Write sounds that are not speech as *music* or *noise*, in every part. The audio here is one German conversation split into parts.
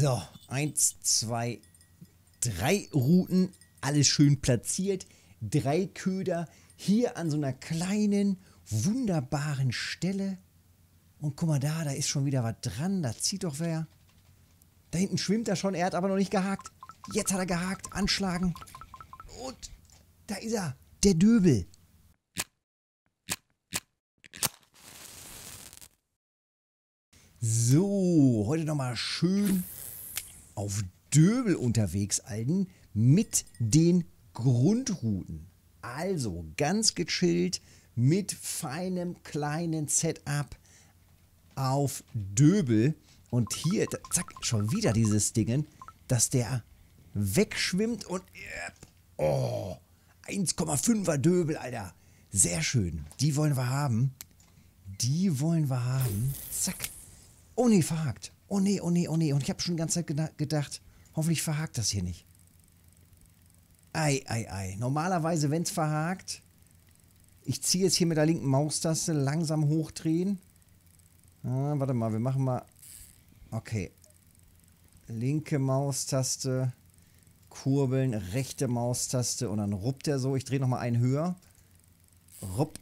So, eins, zwei, drei Routen, alles schön platziert. Drei Köder hier an so einer kleinen, wunderbaren Stelle. Und guck mal da, da ist schon wieder was dran. Da zieht doch wer. Da hinten schwimmt er schon. Er hat aber noch nicht gehakt. Jetzt hat er gehakt. Anschlagen. Und da ist er. Der Döbel. So, heute nochmal schön auf Döbel unterwegs, Alden, mit den Grundrouten. Also ganz gechillt mit feinem kleinen Setup auf Döbel. Und hier, zack, schon wieder dieses Ding, dass der wegschwimmt und. Oh, 1,5er Döbel, Alter. Sehr schön. Die wollen wir haben. Die wollen wir haben. Zack. Ohne nee, verhakt oh nee, oh nee, oh nee. Und ich habe schon die ganze Zeit gedacht, hoffentlich verhakt das hier nicht. Ei, ei, ei. Normalerweise, wenn es verhakt, ich ziehe jetzt hier mit der linken Maustaste langsam hochdrehen. Ah, warte mal, wir machen mal... Okay. Linke Maustaste, kurbeln, rechte Maustaste und dann ruppt er so. Ich drehe nochmal einen höher. Rupp.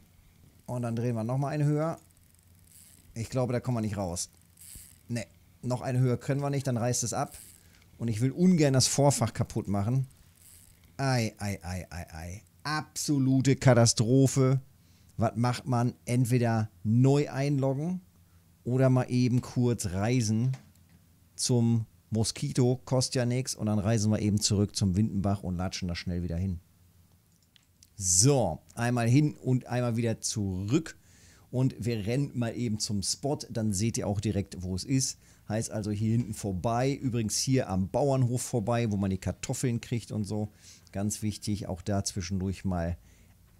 Und dann drehen wir nochmal einen höher. Ich glaube, da kommen wir nicht raus. Nee noch eine höher können wir nicht, dann reißt es ab. Und ich will ungern das Vorfach kaputt machen. Ei, ei, ei, ei, ei. Absolute Katastrophe. Was macht man? Entweder neu einloggen oder mal eben kurz reisen zum Moskito, kostet ja nichts. Und dann reisen wir eben zurück zum Windenbach und latschen da schnell wieder hin. So, einmal hin und einmal wieder zurück. Und wir rennen mal eben zum Spot, dann seht ihr auch direkt, wo es ist. Heißt also hier hinten vorbei, übrigens hier am Bauernhof vorbei, wo man die Kartoffeln kriegt und so. Ganz wichtig, auch da zwischendurch mal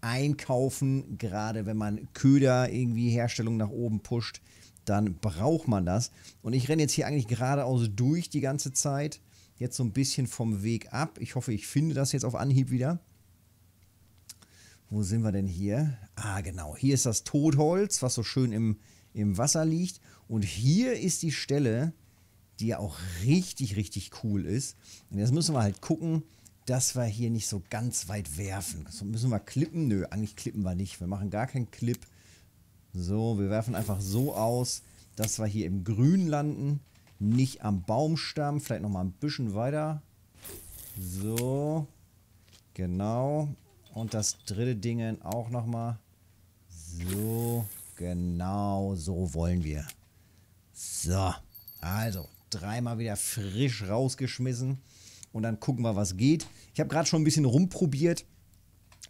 einkaufen, gerade wenn man Köder irgendwie Herstellung nach oben pusht, dann braucht man das. Und ich renne jetzt hier eigentlich geradeaus durch die ganze Zeit, jetzt so ein bisschen vom Weg ab. Ich hoffe, ich finde das jetzt auf Anhieb wieder. Wo sind wir denn hier? Ah, genau, hier ist das Totholz, was so schön im im Wasser liegt. Und hier ist die Stelle, die ja auch richtig, richtig cool ist. Und jetzt müssen wir halt gucken, dass wir hier nicht so ganz weit werfen. So müssen wir klippen? Nö, eigentlich klippen wir nicht. Wir machen gar keinen Clip. So, wir werfen einfach so aus, dass wir hier im Grün landen. Nicht am Baumstamm. Vielleicht nochmal ein bisschen weiter. So. Genau. Und das dritte Ding auch nochmal. So. Genau so wollen wir. So, also dreimal wieder frisch rausgeschmissen und dann gucken wir, was geht. Ich habe gerade schon ein bisschen rumprobiert,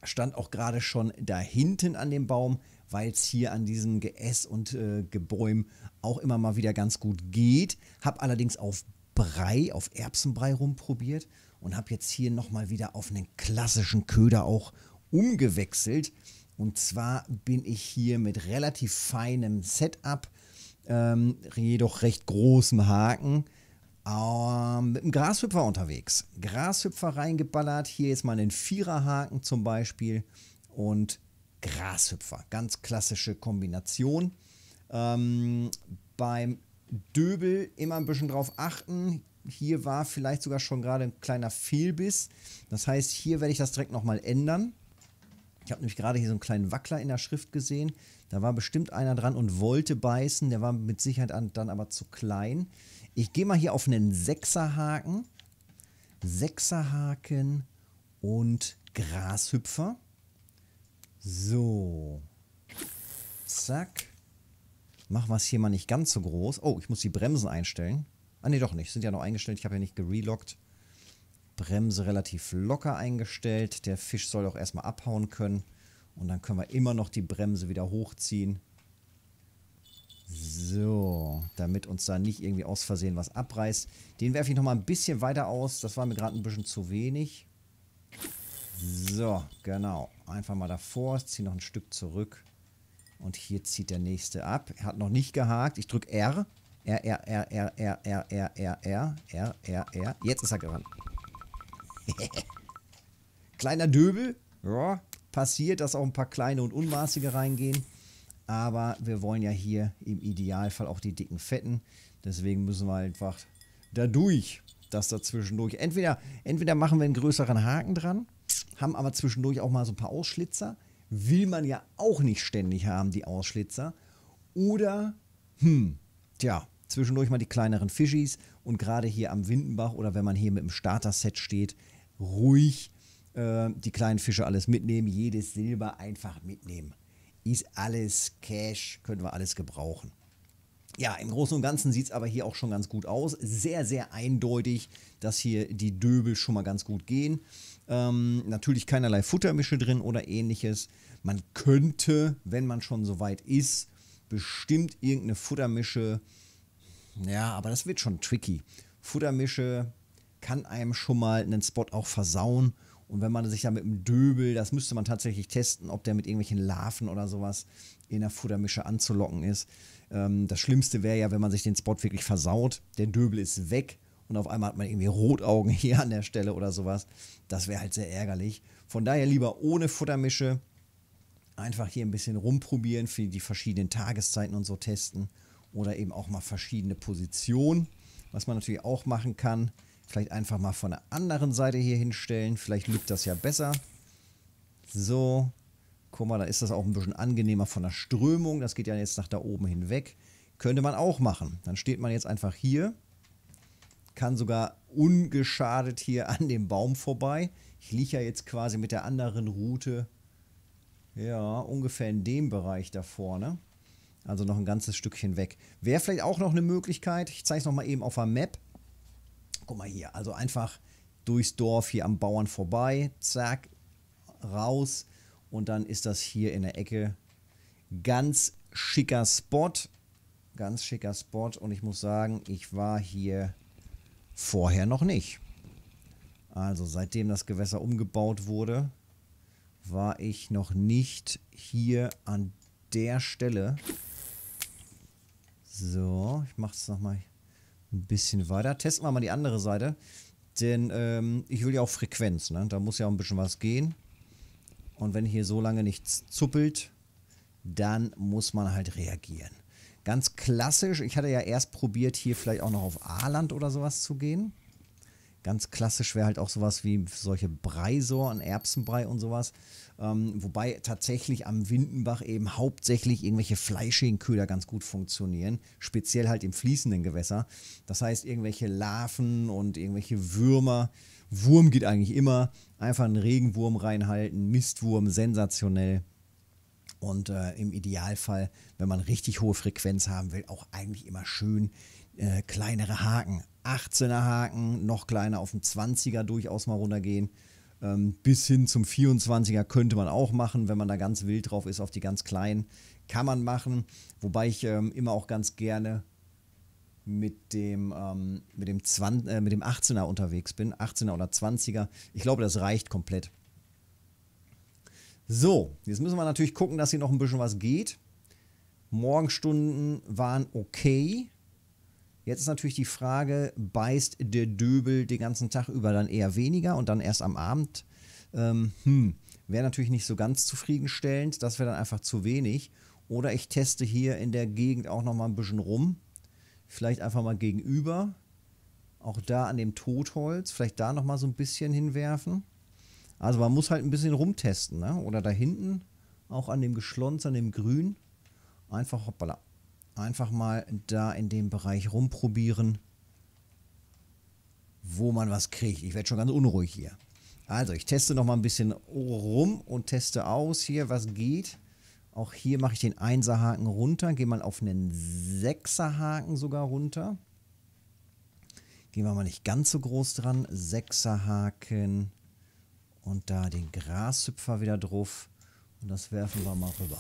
stand auch gerade schon da hinten an dem Baum, weil es hier an diesem Geäst und äh, Gebäum auch immer mal wieder ganz gut geht. Habe allerdings auf Brei, auf Erbsenbrei rumprobiert und habe jetzt hier nochmal wieder auf einen klassischen Köder auch umgewechselt. Und zwar bin ich hier mit relativ feinem Setup, ähm, jedoch recht großem Haken, ähm, mit einem Grashüpfer unterwegs. Grashüpfer reingeballert, hier jetzt mal einen Viererhaken zum Beispiel und Grashüpfer. Ganz klassische Kombination. Ähm, beim Döbel immer ein bisschen drauf achten. Hier war vielleicht sogar schon gerade ein kleiner Fehlbiss. Das heißt, hier werde ich das direkt nochmal ändern. Ich habe nämlich gerade hier so einen kleinen Wackler in der Schrift gesehen. Da war bestimmt einer dran und wollte beißen. Der war mit Sicherheit dann aber zu klein. Ich gehe mal hier auf einen Sechserhaken. Sechserhaken und Grashüpfer. So. Zack. Machen wir es hier mal nicht ganz so groß. Oh, ich muss die Bremsen einstellen. Ah, nee, doch nicht. Sind ja noch eingestellt. Ich habe ja nicht gerelockt. Bremse relativ locker eingestellt. Der Fisch soll auch erstmal abhauen können. Und dann können wir immer noch die Bremse wieder hochziehen. So, damit uns da nicht irgendwie aus Versehen was abreißt. Den werfe ich nochmal ein bisschen weiter aus. Das war mir gerade ein bisschen zu wenig. So, genau. Einfach mal davor, ziehe noch ein Stück zurück. Und hier zieht der nächste ab. Er hat noch nicht gehakt. Ich drücke R. R, R, R, R, R, R, R, R, R, R, R. Jetzt ist er gerannt. *laughs* Kleiner Döbel. Ja, passiert, dass auch ein paar kleine und unmaßige reingehen. Aber wir wollen ja hier im Idealfall auch die dicken Fetten. Deswegen müssen wir einfach dadurch, das da zwischendurch. Entweder, entweder machen wir einen größeren Haken dran, haben aber zwischendurch auch mal so ein paar Ausschlitzer. Will man ja auch nicht ständig haben, die Ausschlitzer. Oder, hm, tja, zwischendurch mal die kleineren Fischis und gerade hier am Windenbach oder wenn man hier mit dem Starter-Set steht, ruhig äh, die kleinen Fische alles mitnehmen, jedes Silber einfach mitnehmen. Ist alles Cash, können wir alles gebrauchen. Ja, im Großen und Ganzen sieht es aber hier auch schon ganz gut aus. Sehr, sehr eindeutig, dass hier die Döbel schon mal ganz gut gehen. Ähm, natürlich keinerlei Futtermische drin oder ähnliches. Man könnte, wenn man schon so weit ist, bestimmt irgendeine Futtermische. Ja, aber das wird schon tricky. Futtermische kann einem schon mal einen Spot auch versauen. Und wenn man sich da mit einem Döbel, das müsste man tatsächlich testen, ob der mit irgendwelchen Larven oder sowas in der Futtermische anzulocken ist. Ähm, das Schlimmste wäre ja, wenn man sich den Spot wirklich versaut. Der Döbel ist weg und auf einmal hat man irgendwie Rotaugen *laughs* hier an der Stelle oder sowas. Das wäre halt sehr ärgerlich. Von daher lieber ohne Futtermische. Einfach hier ein bisschen rumprobieren, für die verschiedenen Tageszeiten und so testen. Oder eben auch mal verschiedene Positionen. Was man natürlich auch machen kann, Vielleicht einfach mal von der anderen Seite hier hinstellen. Vielleicht liegt das ja besser. So. Guck mal, da ist das auch ein bisschen angenehmer von der Strömung. Das geht ja jetzt nach da oben hinweg. Könnte man auch machen. Dann steht man jetzt einfach hier. Kann sogar ungeschadet hier an dem Baum vorbei. Ich liege ja jetzt quasi mit der anderen Route. Ja, ungefähr in dem Bereich da vorne. Also noch ein ganzes Stückchen weg. Wäre vielleicht auch noch eine Möglichkeit. Ich zeige es nochmal eben auf der Map. Guck mal hier, also einfach durchs Dorf hier am Bauern vorbei, zack, raus und dann ist das hier in der Ecke ganz schicker Spot, ganz schicker Spot und ich muss sagen, ich war hier vorher noch nicht. Also seitdem das Gewässer umgebaut wurde, war ich noch nicht hier an der Stelle. So, ich mach's nochmal ein bisschen weiter. Testen wir mal die andere Seite. Denn ähm, ich will ja auch Frequenz, ne? Da muss ja auch ein bisschen was gehen. Und wenn hier so lange nichts zuppelt, dann muss man halt reagieren. Ganz klassisch, ich hatte ja erst probiert, hier vielleicht auch noch auf A-Land oder sowas zu gehen. Ganz klassisch wäre halt auch sowas wie solche Breisorten, Erbsenbrei und sowas. Ähm, wobei tatsächlich am Windenbach eben hauptsächlich irgendwelche fleischigen Köder ganz gut funktionieren. Speziell halt im fließenden Gewässer. Das heißt, irgendwelche Larven und irgendwelche Würmer. Wurm geht eigentlich immer. Einfach einen Regenwurm reinhalten, Mistwurm, sensationell. Und äh, im Idealfall, wenn man richtig hohe Frequenz haben will, auch eigentlich immer schön äh, kleinere Haken. 18er Haken, noch kleiner auf dem 20er durchaus mal runtergehen. Ähm, bis hin zum 24er könnte man auch machen, wenn man da ganz wild drauf ist, auf die ganz kleinen. Kann man machen. Wobei ich ähm, immer auch ganz gerne mit dem, ähm, mit, dem 20, äh, mit dem 18er unterwegs bin. 18er oder 20er. Ich glaube, das reicht komplett. So, jetzt müssen wir natürlich gucken, dass hier noch ein bisschen was geht. Morgenstunden waren okay. Jetzt ist natürlich die Frage, beißt der Döbel den ganzen Tag über dann eher weniger und dann erst am Abend? Ähm, hm, wäre natürlich nicht so ganz zufriedenstellend. Das wäre dann einfach zu wenig. Oder ich teste hier in der Gegend auch noch mal ein bisschen rum. Vielleicht einfach mal gegenüber. Auch da an dem Totholz. Vielleicht da noch mal so ein bisschen hinwerfen. Also man muss halt ein bisschen rumtesten, ne? Oder da hinten, auch an dem Geschlons, an dem Grün, einfach hoppala. Einfach mal da in dem Bereich rumprobieren, wo man was kriegt. Ich werde schon ganz unruhig hier. Also ich teste noch mal ein bisschen rum und teste aus hier, was geht. Auch hier mache ich den 1 Haken runter, gehe mal auf einen 6 Haken sogar runter. Gehen wir mal nicht ganz so groß dran. 6er Haken, und da den Grashüpfer wieder drauf. Und das werfen wir mal rüber.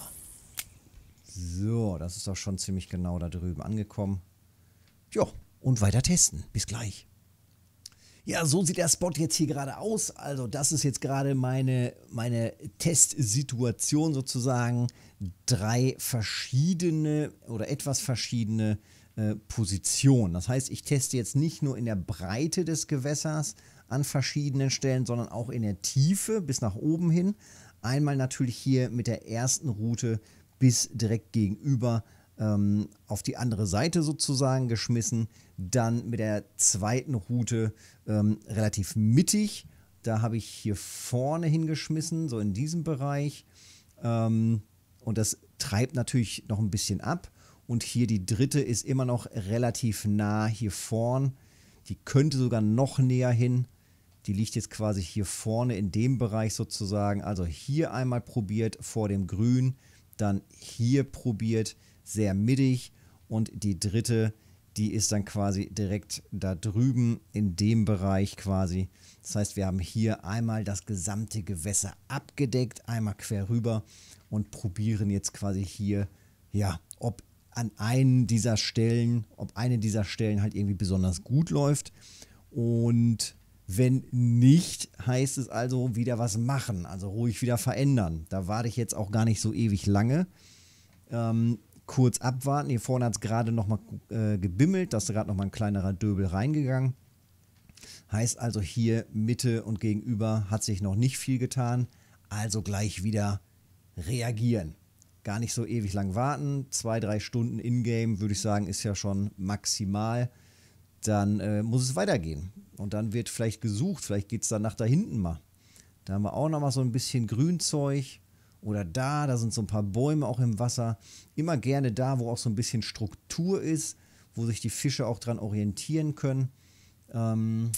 So, das ist auch schon ziemlich genau da drüben angekommen. Jo, und weiter testen. Bis gleich. Ja, so sieht der Spot jetzt hier gerade aus. Also das ist jetzt gerade meine, meine Testsituation sozusagen. Drei verschiedene oder etwas verschiedene äh, Positionen. Das heißt, ich teste jetzt nicht nur in der Breite des Gewässers, an verschiedenen Stellen, sondern auch in der Tiefe bis nach oben hin. Einmal natürlich hier mit der ersten Route bis direkt gegenüber ähm, auf die andere Seite sozusagen geschmissen. Dann mit der zweiten Route ähm, relativ mittig. Da habe ich hier vorne hingeschmissen, so in diesem Bereich. Ähm, und das treibt natürlich noch ein bisschen ab. Und hier die dritte ist immer noch relativ nah hier vorn. Die könnte sogar noch näher hin. Die liegt jetzt quasi hier vorne in dem Bereich sozusagen. Also hier einmal probiert vor dem Grün, dann hier probiert, sehr mittig. Und die dritte, die ist dann quasi direkt da drüben in dem Bereich quasi. Das heißt, wir haben hier einmal das gesamte Gewässer abgedeckt, einmal quer rüber und probieren jetzt quasi hier, ja, ob an einen dieser Stellen, ob eine dieser Stellen halt irgendwie besonders gut läuft. Und wenn nicht, heißt es also wieder was machen, also ruhig wieder verändern. Da warte ich jetzt auch gar nicht so ewig lange. Ähm, kurz abwarten. Hier vorne hat es gerade nochmal äh, gebimmelt, da ist gerade nochmal ein kleinerer Döbel reingegangen. Heißt also hier Mitte und gegenüber hat sich noch nicht viel getan, also gleich wieder reagieren. Gar nicht so ewig lang warten. Zwei, drei Stunden Ingame würde ich sagen, ist ja schon maximal dann äh, muss es weitergehen. Und dann wird vielleicht gesucht, vielleicht geht es dann nach da hinten mal. Da haben wir auch nochmal so ein bisschen Grünzeug. Oder da, da sind so ein paar Bäume auch im Wasser. Immer gerne da, wo auch so ein bisschen Struktur ist, wo sich die Fische auch dran orientieren können. Ähm,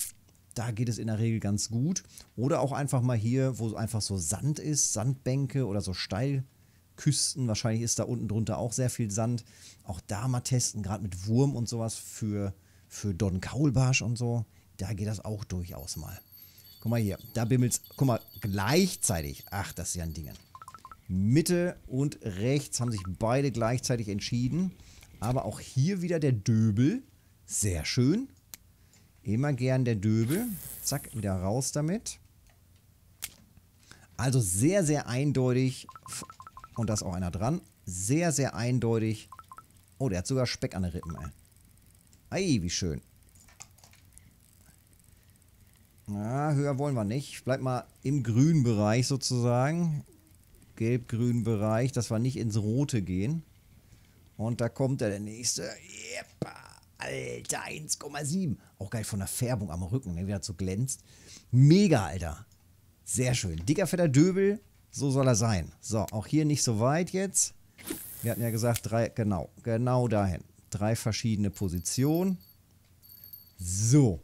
da geht es in der Regel ganz gut. Oder auch einfach mal hier, wo einfach so Sand ist, Sandbänke oder so Steilküsten. Wahrscheinlich ist da unten drunter auch sehr viel Sand. Auch da mal testen, gerade mit Wurm und sowas für für Don Kaulbarsch und so, da geht das auch durchaus mal. Guck mal hier, da bimmelt's. Guck mal, gleichzeitig. Ach, das ist ja ein Ding. Mitte und rechts haben sich beide gleichzeitig entschieden. Aber auch hier wieder der Döbel. Sehr schön. Immer gern der Döbel. Zack, wieder raus damit. Also sehr, sehr eindeutig. Und da ist auch einer dran. Sehr, sehr eindeutig. Oh, der hat sogar Speck an den Rippen, ey. Ei, wie schön. Na, höher wollen wir nicht. Bleib mal im grünen Bereich sozusagen. Gelb-grünen Bereich, dass wir nicht ins Rote gehen. Und da kommt der, nächste. Jeppa, Alter, 1,7. Auch geil von der Färbung am Rücken, ne, wie das so glänzt. Mega, Alter. Sehr schön. Dicker, fetter Döbel. So soll er sein. So, auch hier nicht so weit jetzt. Wir hatten ja gesagt, drei, genau, genau dahin drei verschiedene Positionen. So.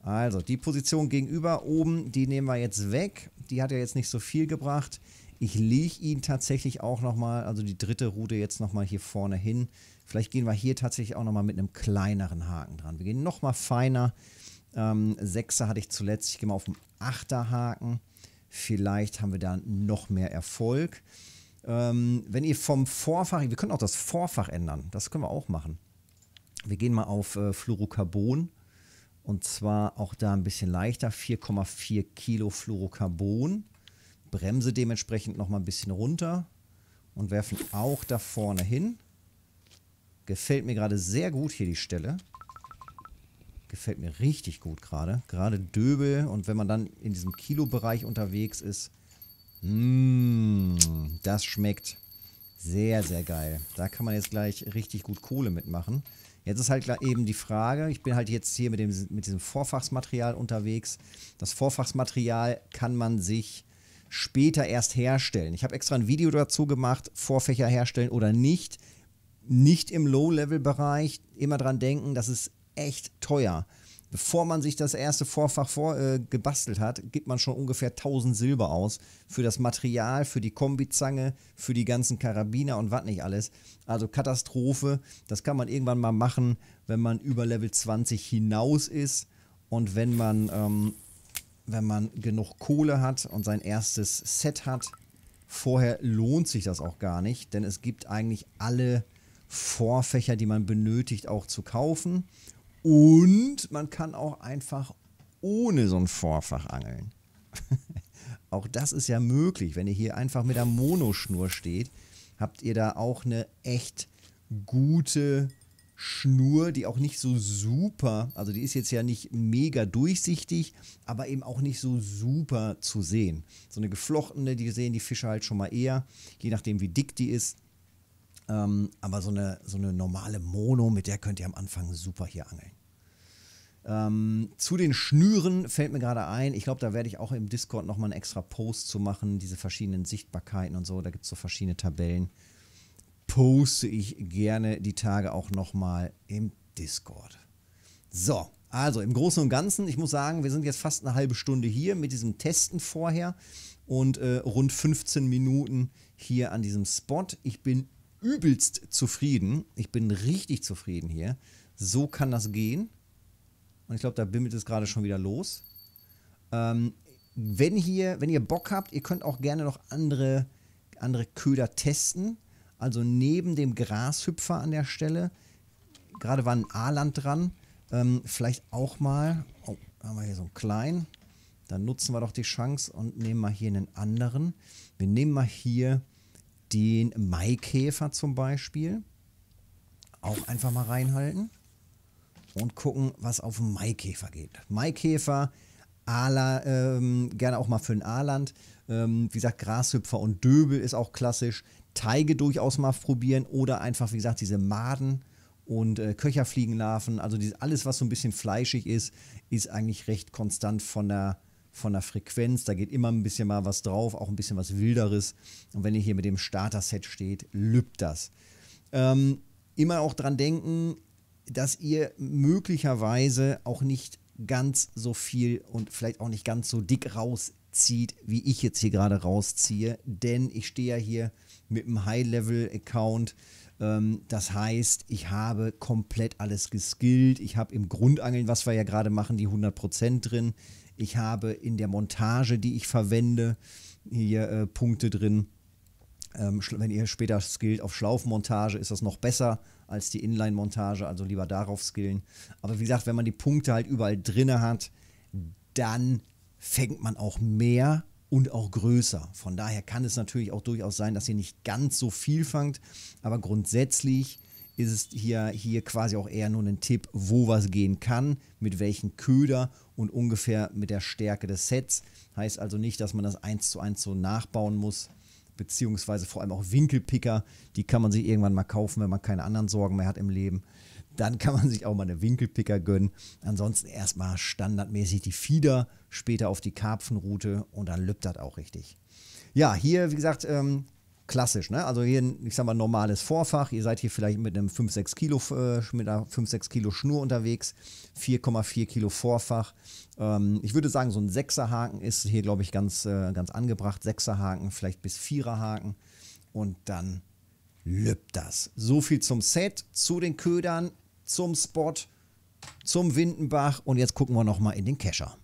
Also, die Position gegenüber oben, die nehmen wir jetzt weg. Die hat ja jetzt nicht so viel gebracht. Ich lege ihn tatsächlich auch nochmal, also die dritte Route jetzt nochmal hier vorne hin. Vielleicht gehen wir hier tatsächlich auch nochmal mit einem kleineren Haken dran. Wir gehen nochmal feiner. Ähm, Sechser hatte ich zuletzt, ich gehe mal auf den Achterhaken. Vielleicht haben wir da noch mehr Erfolg. Ähm, wenn ihr vom Vorfach, wir können auch das Vorfach ändern, das können wir auch machen. Wir gehen mal auf äh, Fluorocarbon und zwar auch da ein bisschen leichter, 4,4 Kilo Fluorocarbon. Bremse dementsprechend nochmal ein bisschen runter und werfen auch da vorne hin. Gefällt mir gerade sehr gut hier die Stelle. Gefällt mir richtig gut gerade. Gerade Döbel und wenn man dann in diesem Kilo-Bereich unterwegs ist, Mmh, das schmeckt sehr, sehr geil. Da kann man jetzt gleich richtig gut Kohle mitmachen. Jetzt ist halt eben die Frage, ich bin halt jetzt hier mit, dem, mit diesem Vorfachsmaterial unterwegs. Das Vorfachsmaterial kann man sich später erst herstellen. Ich habe extra ein Video dazu gemacht, Vorfächer herstellen oder nicht. Nicht im Low-Level-Bereich. Immer dran denken, das ist echt teuer. Bevor man sich das erste Vorfach vor, äh, gebastelt hat, gibt man schon ungefähr 1000 Silber aus für das Material, für die Kombizange, für die ganzen Karabiner und was nicht alles. Also Katastrophe, das kann man irgendwann mal machen, wenn man über Level 20 hinaus ist und wenn man, ähm, wenn man genug Kohle hat und sein erstes Set hat. Vorher lohnt sich das auch gar nicht, denn es gibt eigentlich alle Vorfächer, die man benötigt, auch zu kaufen. Und man kann auch einfach ohne so ein Vorfach angeln. *laughs* auch das ist ja möglich. Wenn ihr hier einfach mit der Monoschnur steht, habt ihr da auch eine echt gute Schnur, die auch nicht so super, also die ist jetzt ja nicht mega durchsichtig, aber eben auch nicht so super zu sehen. So eine geflochtene, die sehen die Fische halt schon mal eher, je nachdem wie dick die ist. Ähm, aber so eine, so eine normale Mono, mit der könnt ihr am Anfang super hier angeln. Ähm, zu den Schnüren fällt mir gerade ein, ich glaube, da werde ich auch im Discord nochmal einen extra Post zu machen, diese verschiedenen Sichtbarkeiten und so, da gibt es so verschiedene Tabellen. Poste ich gerne die Tage auch nochmal im Discord. So, also im Großen und Ganzen, ich muss sagen, wir sind jetzt fast eine halbe Stunde hier mit diesem Testen vorher und äh, rund 15 Minuten hier an diesem Spot. Ich bin übelst zufrieden. Ich bin richtig zufrieden hier. So kann das gehen. Und ich glaube, da bimmelt es gerade schon wieder los. Ähm, wenn, hier, wenn ihr Bock habt, ihr könnt auch gerne noch andere, andere Köder testen. Also neben dem Grashüpfer an der Stelle. Gerade war ein Aaland dran. Ähm, vielleicht auch mal. Oh, haben wir hier so einen kleinen. Dann nutzen wir doch die Chance und nehmen mal hier einen anderen. Wir nehmen mal hier den Maikäfer zum Beispiel auch einfach mal reinhalten und gucken, was auf den Maikäfer geht. Maikäfer, Ala, ähm, gerne auch mal für den Aaland. Ähm, wie gesagt, Grashüpfer und Döbel ist auch klassisch. Teige durchaus mal probieren oder einfach, wie gesagt, diese Maden und äh, Köcherfliegenlarven. Also dieses, alles, was so ein bisschen fleischig ist, ist eigentlich recht konstant von der von der Frequenz. Da geht immer ein bisschen mal was drauf, auch ein bisschen was Wilderes. Und wenn ihr hier mit dem Starter-Set steht, lübt das. Ähm, immer auch dran denken, dass ihr möglicherweise auch nicht ganz so viel und vielleicht auch nicht ganz so dick rauszieht, wie ich jetzt hier gerade rausziehe. Denn ich stehe ja hier mit einem High-Level-Account ähm, das heißt, ich habe komplett alles geskillt. Ich habe im Grundangeln, was wir ja gerade machen, die 100% drin. Ich habe in der Montage, die ich verwende, hier äh, Punkte drin. Ähm, wenn ihr später skillt auf Schlaufmontage, ist das noch besser als die Inline-Montage, also lieber darauf skillen. Aber wie gesagt, wenn man die Punkte halt überall drin hat, dann fängt man auch mehr und auch größer. Von daher kann es natürlich auch durchaus sein, dass ihr nicht ganz so viel fangt, aber grundsätzlich ist es hier, hier quasi auch eher nur ein Tipp, wo was gehen kann, mit welchen Köder und ungefähr mit der Stärke des Sets. Heißt also nicht, dass man das eins zu eins so nachbauen muss, beziehungsweise vor allem auch Winkelpicker, die kann man sich irgendwann mal kaufen, wenn man keine anderen Sorgen mehr hat im Leben dann kann man sich auch mal eine Winkelpicker gönnen. Ansonsten erstmal standardmäßig die Fieder, später auf die Karpfenroute und dann lüppt das auch richtig. Ja, hier, wie gesagt, ähm, klassisch, ne? Also hier, ich sag mal, normales Vorfach. Ihr seid hier vielleicht mit einem 5-6 Kilo, äh, einer 5-6 Kilo Schnur unterwegs, 4,4 Kilo Vorfach. Ähm, ich würde sagen, so ein 6er Haken ist hier, glaube ich, ganz, äh, ganz angebracht. 6er Haken, vielleicht bis 4er Haken. Und dann lübt das. So viel zum Set, zu den Ködern zum Spot, zum Windenbach und jetzt gucken wir nochmal in den Kescher.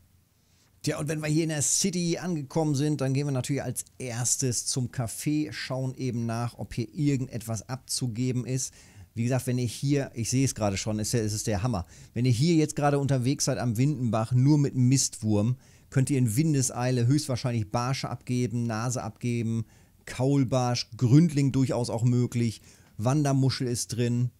Tja, und wenn wir hier in der City angekommen sind, dann gehen wir natürlich als erstes zum Café, schauen eben nach, ob hier irgendetwas abzugeben ist. Wie gesagt, wenn ihr hier, ich sehe es gerade schon, es ist der Hammer. Wenn ihr hier jetzt gerade unterwegs seid am Windenbach, nur mit Mistwurm, könnt ihr in Windeseile höchstwahrscheinlich Barsche abgeben, Nase abgeben, Kaulbarsch, Gründling durchaus auch möglich, Wandermuschel ist drin,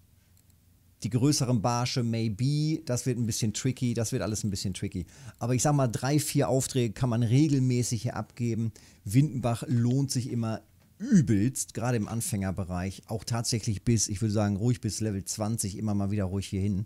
die größeren Barsche maybe, das wird ein bisschen tricky, das wird alles ein bisschen tricky. Aber ich sag mal, drei, vier Aufträge kann man regelmäßig hier abgeben. Windenbach lohnt sich immer übelst, gerade im Anfängerbereich, auch tatsächlich bis, ich würde sagen, ruhig bis Level 20, immer mal wieder ruhig hier hin.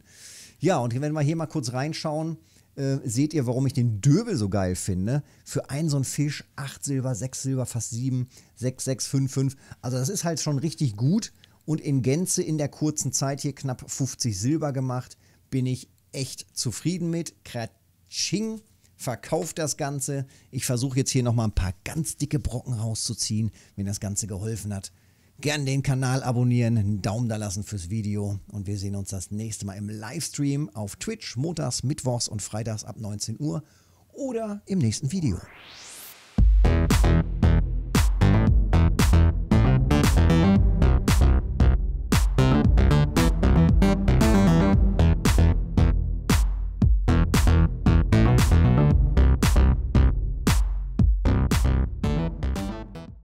Ja, und wenn wir hier mal kurz reinschauen, äh, seht ihr, warum ich den Döbel so geil finde. Für einen so einen Fisch 8 Silber, 6 Silber, fast 7, 6, 6, 5, 5. Also das ist halt schon richtig gut und in Gänze in der kurzen Zeit hier knapp 50 Silber gemacht. Bin ich echt zufrieden mit. Kratsching verkauft das Ganze. Ich versuche jetzt hier nochmal ein paar ganz dicke Brocken rauszuziehen, wenn das Ganze geholfen hat. Gern den Kanal abonnieren, einen Daumen da lassen fürs Video und wir sehen uns das nächste Mal im Livestream auf Twitch montags, mittwochs und freitags ab 19 Uhr oder im nächsten Video.